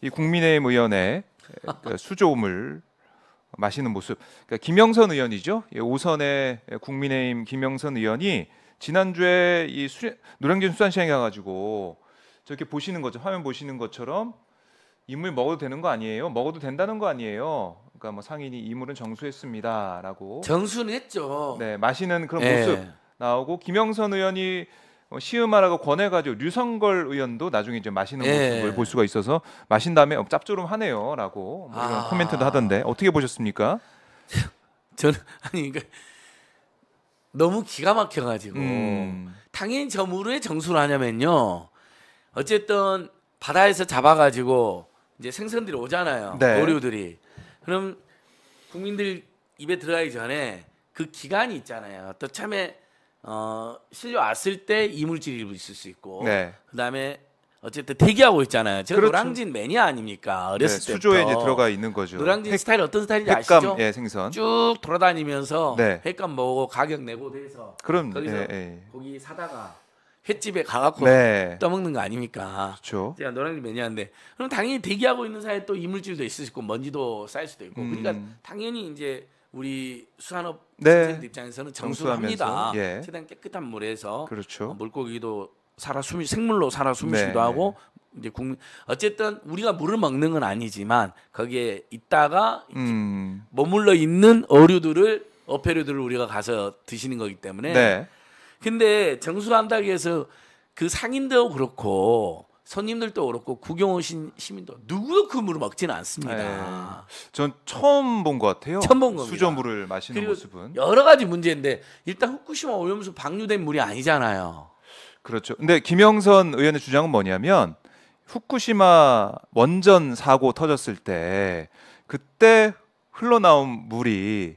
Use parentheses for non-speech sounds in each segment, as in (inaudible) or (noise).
이 국민의힘 의원의 그 수조물 마시는 모습. 그러니까 김영선 의원이죠. 예, 오선의 국민의힘 김영선 의원이 지난주에 이 수리, 노량진 수산시장에 가가지고 저렇게 보시는 거죠. 화면 보시는 것처럼 인물 먹어도 되는 거 아니에요? 먹어도 된다는 거 아니에요? 그러니까 뭐 상인이 인물은 정수했습니다라고 정수는 했죠. 네, 마시는 그런 예. 모습 나오고 김영선 의원이 시음하라고 어, 권해가지고 류성걸 의원도 나중에 이제 마시는 예. 모습을 볼 수가 있어서 마신 다음에 어, 짭조름하네요라고 뭐 이런 아. 코멘트도 하던데 어떻게 보셨습니까? (laughs) 저는 아니 너무 기가 막혀가지고 음. 당연히 저 무르에 정수를 하냐면요 어쨌든 바다에서 잡아가지고 이제 생선들이 오잖아요 네. 어류들이 그럼 국민들 입에 들어가기 전에 그 기간이 있잖아요 또 참에 어, 실려 왔을 때 이물질 일부 있을 수 있고 네. 그다음에 어쨌든 대기하고 있잖아요. 제가 그렇죠. 노랑진 매니아 아닙니까? 네, 어렸을 네, 때 수조에 이제 들어가 있는 거죠. 노랑진 핵, 스타일 어떤 스타일인지 핵감, 아시죠? 예, 생선. 쭉 돌아다니면서 네. 횟감 먹고 가격 내고 돼서 그럼 거기서 예, 예. 고기 사다가 횟집에 가갖고 네. 떠먹는 거 아닙니까? 그렇죠. 제가 노랑진 매니아인데 그럼 당연히 대기하고 있는 사이에 또 이물질도 있을 수 있고 먼지도 쌓일 수도 있고 그러니까 음. 그러니까 당연히 이제 우리 수산업 네. 입장에서는 정수합니다. 예. 최대한 깨끗한 물에서 그렇죠. 어, 물고기도 살아 숨이 생물로 살아 숨쉬기도 네. 하고 이제 국 어쨌든 우리가 물을 먹는 건 아니지만 거기에 있다가 음. 머물러 있는 어류들을 어패류들을 우리가 가서 드시는 거기 때문에 네. 근데 정수한다고 해서 그 상인도 그렇고 손님들도 그렇고 구경 오신 시민도 누구도 그 물을 먹지는 않습니다. 에전 네. 처음 본 것 같아요. 처음 본 겁니다. 수저물을 마시는 모습은 여러 가지 문제인데 일단 후쿠시마 오염수 방류된 물이 아니잖아요. 그렇죠. 근데 김영선 의원의 주장은 뭐냐면 후쿠시마 원전 사고 터졌을 때 그때 흘러나온 물이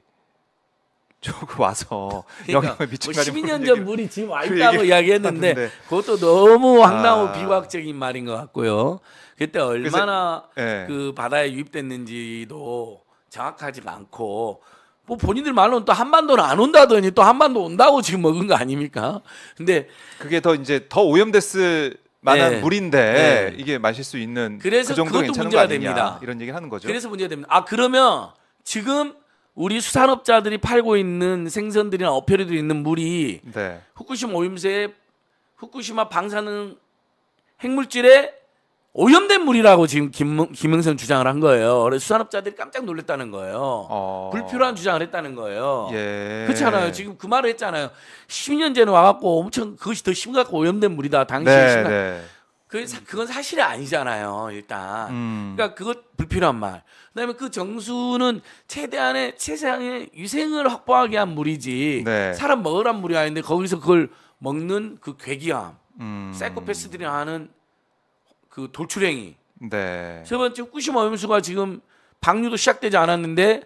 조거 와서 그러니까 영향을 미친 뭐 12년 전 물이 지금 와 있다고 그 이야기했는데 그것도 너무 황당하고 아... 비과학적인 말인 것 같고요. 그때 얼마나 그래서, 예. 네. 그 바다에 유입됐는지도 정확하지가 않고 뭐 본인들 말로는 또 한반도는 안 온다더니 또 한반도 온다고 지금 먹은 거 아닙니까? 근데 그게 더 이제 더 오염됐을 만한 네. 물인데 네. 이게 마실 수 있는 그래서 그 정도 괜찮은 문제가 됩니다. 이런 얘기를 하는 거죠. 그래서 문제가 됩니다. 아 그러면 지금 우리 수산업자들이 팔고 있는 생선들이나 어패류도 있는 물이 네. 후쿠시마 오염수에 후쿠시마 방사능 핵물질에 오염된 물이라고 지금 김, 김영선 주장을 한 거예요. 그래서 수산업자들이 깜짝 놀랐다는 거예요. 어... 불필요한 주장을 했다는 거예요. 예... 그렇잖아요. 지금 그 말을 했잖아요. 10년 전에 와갖고 엄청 그것이 더 심각하고 오염된 물이다. 당시에 네, 심각. 네. 그 그건 사실이 아니잖아요. 일단 음. 그러니까 그것 불필요한 말. 그다음에 그 정수는 최대한의 최상의 위생을 확보하기 위한 물이지 네. 사람 먹으란 물이 아닌데 거기서 그걸 먹는 그 괴기함, 음. 사이코패스들이 하는 그 돌출행위. 네. 저번 째 후쿠시마 오염수가 지금 방류도 시작되지 않았는데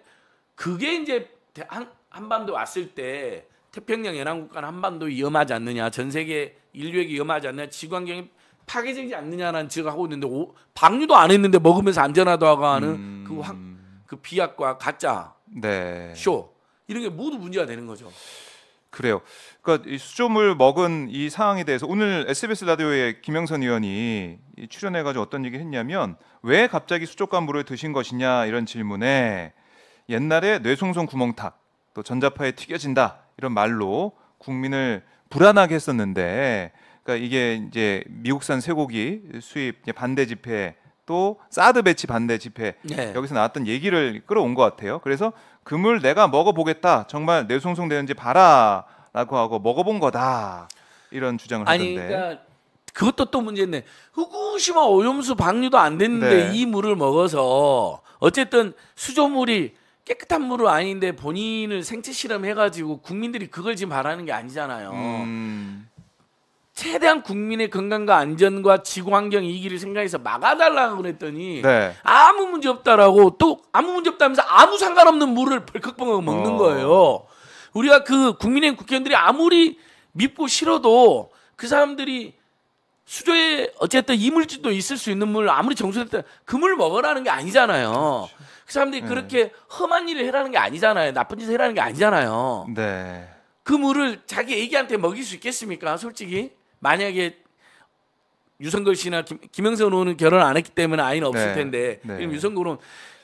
그게 이제 한 한반도 왔을 때 태평양 연안국간 한반도 위험하지 않느냐, 전 세계 인류에게 위험하지 않느냐, 지구 환경이 파괴이지 않느냐라는 지적을 하고 있는데 오, 방류도 안 했는데 먹으면서 안전하다고 하는 음... 그, 황, 그 비약과 가짜 네. 쇼 이런 게 모두 문제가 되는 거죠. 그래요. 그러니까 이 수조물 먹은 이 상황에 대해서 오늘 SBS 라디오에 김영선 의원이 출연해가지고 어떤 얘기 했냐면 왜 갑자기 수족관 물을 드신 것이냐 이런 질문에 옛날에 뇌송송 구멍탁또 전자파에 튀겨진다 이런 말로 국민을 불안하게 했었는데 그러니까 이게 이제 미국산 쇠고기 수입 반대 집회 또 사드 배치 반대 집회 네. 여기서 나왔던 얘기를 끌어온 것 같아요. 그래서 그 물 내가 먹어보겠다. 정말 내송송 되는지 봐라라고 하고 먹어본 거다 이런 주장을 아니, 하던데. 그러니까 그것도 또문제인데 후쿠시마 오염수 방류도 안 됐는데 네. 이 물을 먹어서 어쨌든 수조물이 깨끗한 물은 아닌데 본인을 생체 실험해가지고 국민들이 그걸 지금 바라는 게 아니잖아요. 음. 최대한 국민의 건강과 안전과 지구 환경 이기를 생각해서 막아달라고 그랬더니 네. 아무 문제 없다라고 또 아무 문제 없다면서 아무 상관없는 물을 벌컥벌컥 먹는 어. 거예요. 우리가 그국민의 국회의원들이 아무리 밉고 싫어도 그 사람들이 수조에 어쨌든 이물질도 있을 수 있는 물 아무리 정수했다 그물 먹으라는 게 아니잖아요. 그 사람들이 네. 그렇게 험한 일을 해라는 게 아니잖아요. 나쁜 짓을 해라는 게 아니잖아요. 네. 그 물을 자기 애기한테 먹일 수 있겠습니까? 솔직히. 만약에 유성걸 씨나 김, 김영선 의원은 결혼 안 했기 때문에 아이는 없을 네. 텐데 네. 그럼 유성걸 은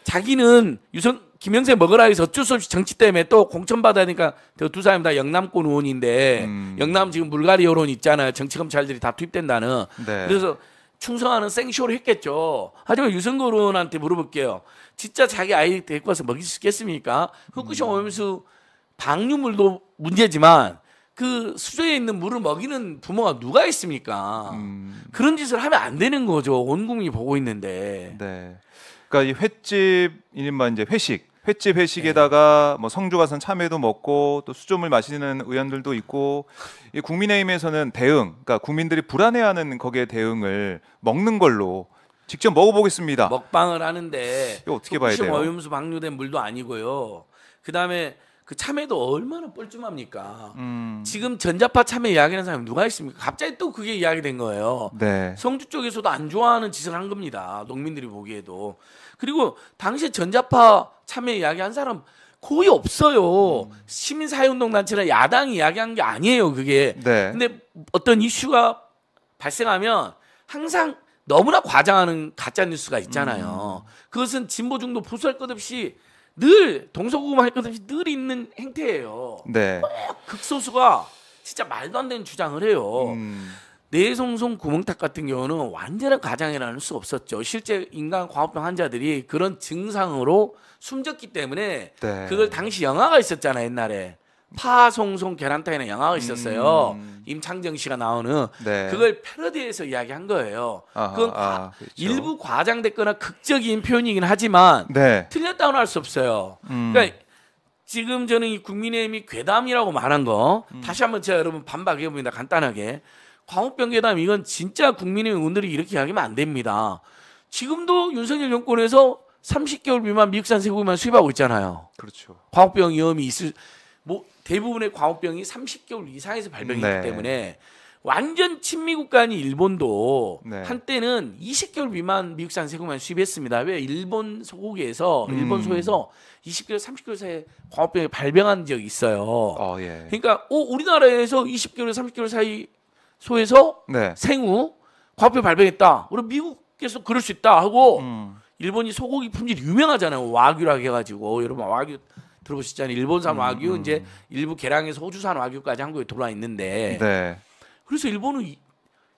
자기는 유성 김영세 먹으라 해서 어쩔 수 없이 정치 때문에 또 공천받아니까 두 사람 다 영남권 의원인데 음. 영남 지금 물갈이 여론 있잖아요. 정치 검찰들이 다 투입된다는. 네. 그래서 충성하는 생쇼를 했겠죠. 하지만 유성걸 의원한테 물어볼게요. 진짜 자기 아이 데리고 와서 먹일 수 있겠습니까? 흑구쇼 음. 오염수 방류물도 문제지만 그 수조에 있는 물을 먹이는 부모가 누가 있습니까? 음. 그런 짓을 하면 안 되는 거죠. 온 국민이 보고 있는데. 네. 그러니까 이 횟집 이른만 이제 회식 횟집 회식에다가 네. 뭐 성주 가산 참외도 먹고 또 수조물 마시는 의원들도 있고 이 국민의힘에서는 대응, 그러니까 국민들이 불안해하는 거기에 대응을 먹는 걸로 직접 먹어보겠습니다. 먹방을 하는데 이거 어떻게 봐야 돼요? 어음수 방류된 물도 아니고요. 그 다음에 그 참외도 얼마나 뻘쭘합니까? 음. 지금 전자파 참외 이야기하는 사람이 누가 있습니까? 갑자기 또 그게 이야기된 거예요. 네. 성주 쪽에서도 안 좋아하는 짓을 한 겁니다. 농민들이 보기에도. 그리고 당시에 전자파 참여 이야기한 사람 거의 없어요. 음. 시민사회운동단체나 야당이 이야기한 게 아니에요, 그게. 네. 근데 어떤 이슈가 발생하면 항상 너무나 과장하는 가짜뉴스가 있잖아요. 음. 그것은 진보 중도 부설 것 없이 늘 동서고구마 할것 없이 늘 있는 행태예요. 네. 극소수가 진짜 말도 안 되는 주장을 해요. 음. 내성송 구멍탁 같은 경우는 완전한 가장이라는 수 없었죠. 실제 인간 과업병 환자들이 그런 증상으로 숨졌기 때문에 네. 그걸 당시 영화가 있었잖아 옛날에. 파송송 계란타이는 영화가 있었어요. 음. 임창정 씨가 나오는 네. 그걸 패러디해서 이야기한 거예요. 아하, 그건 아, 그렇죠. 일부 과장됐거나 극적인 표현이긴 하지만 네. 틀렸다고는 할 수 없어요. 음. 그러니까 지금 저는 이 국민의힘이 괴담이라고 말한 거 음. 다시 한번 제가 여러분 반박해 봅니다. 간단하게 광우병 괴담 이건 진짜 국민의힘 의원들이 이렇게 이야기하면 안 됩니다. 지금도 윤석열 정권에서 30개월 미만 미국산 쇠고기만 수입하고 있잖아요. 그렇죠. 광우병 위험이 있을 뭐 대부분의 광우병이 30개월 이상에서 발병이 네. 있기 때문에 완전 친미국 가인 일본도 네. 한때는 20개월 미만 미국산 새우만 수입했습니다. 왜 일본 소고기에서 음. 일본 소에서 20개월, 30개월 사이 에 광우병이 발병한 적이 있어요. 어, 예. 그러니까 오 어, 우리나라에서 20개월, 30개월 사이 소에서 네. 생후 광우병 발병했다. 우리 미국에서 그럴 수 있다 하고 음. 일본이 소고기 품질이 유명하잖아요. 와규라 해가지고 여러분 와규 들어보셨잖아요. 일본산 음, 와규 음, 이제 일부 개량에서 호주산 와규까지 한국에 돌아 있는데 네. 그래서 일본은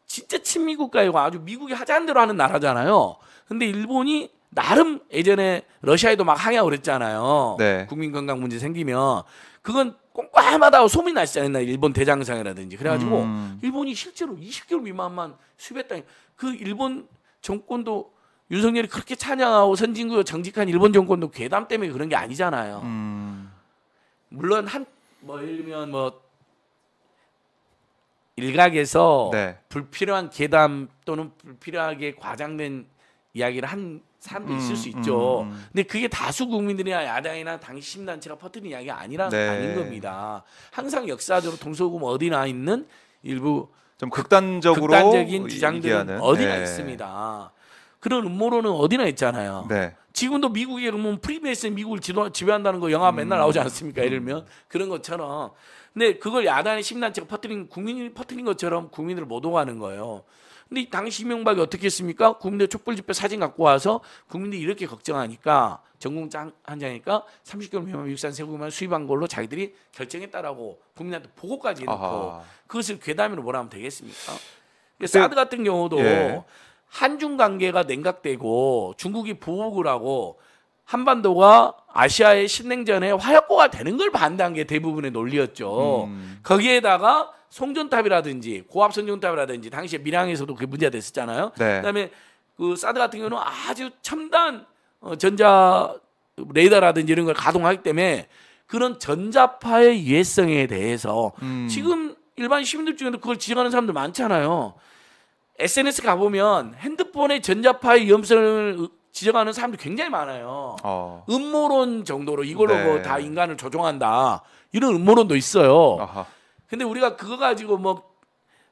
진짜 친미국가이고 아주 미국이 하자는 대로 하는 나라잖아요. 근데 일본이 나름 예전에 러시아에도 막항약그랬잖아요 네. 국민 건강 문제 생기면 그건 꼼꼼하다고 소문이 나시잖아요. 일본 대장상이라든지 그래가지고 음. 일본이 실제로 2 0개월 미만만 수입했다니 그 일본 정권도 윤석열이 그렇게 찬양하고 선진국으 정직한 일본 정권도 괴담 때문에 그런 게 아니잖아요. 음. 물론 한뭐 예를 면뭐 일각에서 네. 불필요한 괴담 또는 불필요하게 과장된 이야기를 한 사람도 음, 있을 수 음, 있죠. 음, 음, 근데 그게 다수 국민들이나 야당이나 당시 시민단체가 퍼뜨린 이야기가 아니라 네. 아닌 겁니다. 항상 역사적으로 동서고금 어디나 있는 일부 좀 극단적으로 극단적인 주장들은 어디나 네. 있습니다. 그런 음모론은 어디나 있잖아요. 네. 지금도 미국이 그러면 프리메이슨 미국을 지도, 지배한다는 거 영화 맨날 나오지 않습니까? 음. 예를 들면 그런 것처럼. 근데 그걸 야당의 심란체가 퍼뜨린 국민이 퍼뜨린 것처럼 국민을 모독하는 거예요. 근데 당시 이명박이 어떻게 했습니까? 국민들 촛불 집회 사진 갖고 와서 국민들이 이렇게 걱정하니까 전공장 한 장이니까 30개월 미만 육산 세금만 수입한 걸로 자기들이 결정했다라고 국민한테 보고까지 해놓고 아하. 그것을 괴담으로 뭐라 하면 되겠습니까? 사드 같은 경우도 예. 한중 관계가 냉각되고 중국이 보복을 하고 한반도가 아시아의 신냉전의 화약고가 되는 걸 반대한 게 대부분의 논리였죠. 음. 거기에다가 송전탑이라든지 고압 송전탑이라든지 당시에 밀양에서도 그게 문제가 됐었잖아요. 네. 그다음에 그 사드 같은 경우는 아주 첨단 어, 전자 레이더라든지 이런 걸 가동하기 때문에 그런 전자파의 유해성에 대해서 음. 지금 일반 시민들 중에도 그걸 지적하는 사람들 많잖아요. SNS 가보면 핸드폰의 전자파의 위험성을 지적하는 사람들이 굉장히 많아요. 어. 음모론 정도로 이걸로 네. 뭐다 인간을 조종한다. 이런 음모론도 있어요. 아하. 근데 우리가 그거 가지고 뭐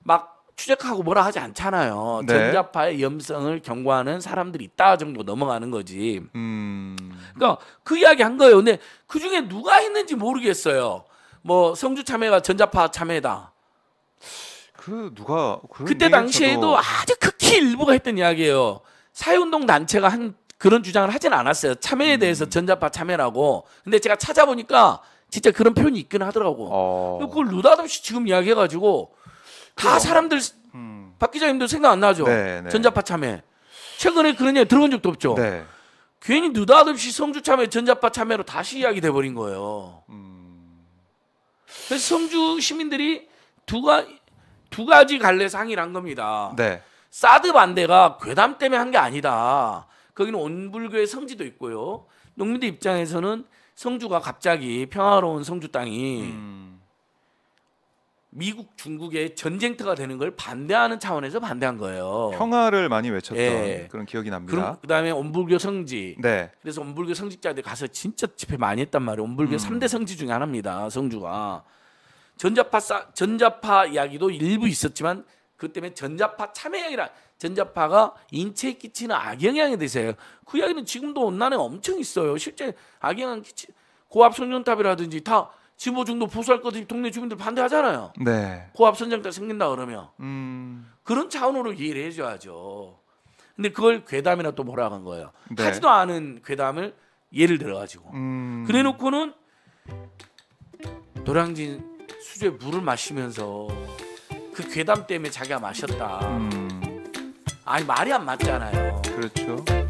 막 추적하고 뭐라 하지 않잖아요. 네. 전자파의 염성을 경고하는 사람들이 있다 정도 넘어가는 거지. 음. 그러니까 그 이야기 한 거예요. 근데 그 중에 누가 했는지 모르겠어요. 뭐 성주 참회가 전자파 참회다. 그 누가 그 그때 당시에도 아주 극히 일부가 했던 이야기예요. 사회운동 단체가 한 그런 주장을 하진 않았어요. 참여에 음. 대해서 전자파 참여라고. 근데 제가 찾아보니까 진짜 그런 표현이 있긴 하더라고. 어. 그걸 느닷없이 지금 이야기해가지고 다 어. 사람들 음. 박 기자님도 생각 안 나죠. 네, 네. 전자파 참여. 최근에 그런 얘기 들어본 적도 없죠. 네. 괜히 느닷없이 성주 참여, 전자파 참여로 다시 이야기 돼버린 거예요. 음. 그래서 성주 시민들이 두가 두 가지 갈래 상이란 겁니다. 네. 사드 반대가 괴담 때문에 한 게 아니다. 거기는 온불교의 성지도 있고요. 농민들 입장에서는 성주가 갑자기 평화로운 성주 땅이 음. 미국 중국의 전쟁터가 되는 걸 반대하는 차원에서 반대한 거예요. 평화를 많이 외쳤던 예. 그런 기억이 납니다. 그럼, 다음에 온불교 성지. 네. 그래서 온불교 성직자들 가서 진짜 집회 많이 했단 말이에요. 온불교 음. 3대 성지 중에 하나입니다. 성주가. 전자파 싸, 전자파 이야기도 일부 있었지만 그 때문에 전자파 참외향이라 전자파가 인체에 끼치는 악영향이되세요그 이야기는 지금도 온난에 엄청 있어요. 실제 악영향 끼치 고압 선전탑이라든지 다 지보 중도 부수할 것들이 동네 주민들 반대하잖아요. 네. 고압 선전탑 생긴다 그러면 음... 그런 차원으로 이해를 해줘야죠. 근데 그걸 괴담이나 또 뭐라 한 거예요. 네. 하지도 않은 괴담을 예를 들어가지고 음... 그래놓고는 도량진 수조에 물을 마시면서 그 괴담 때문에 자기가 마셨다. 음. 아니 말이 안 맞잖아요. 그렇죠.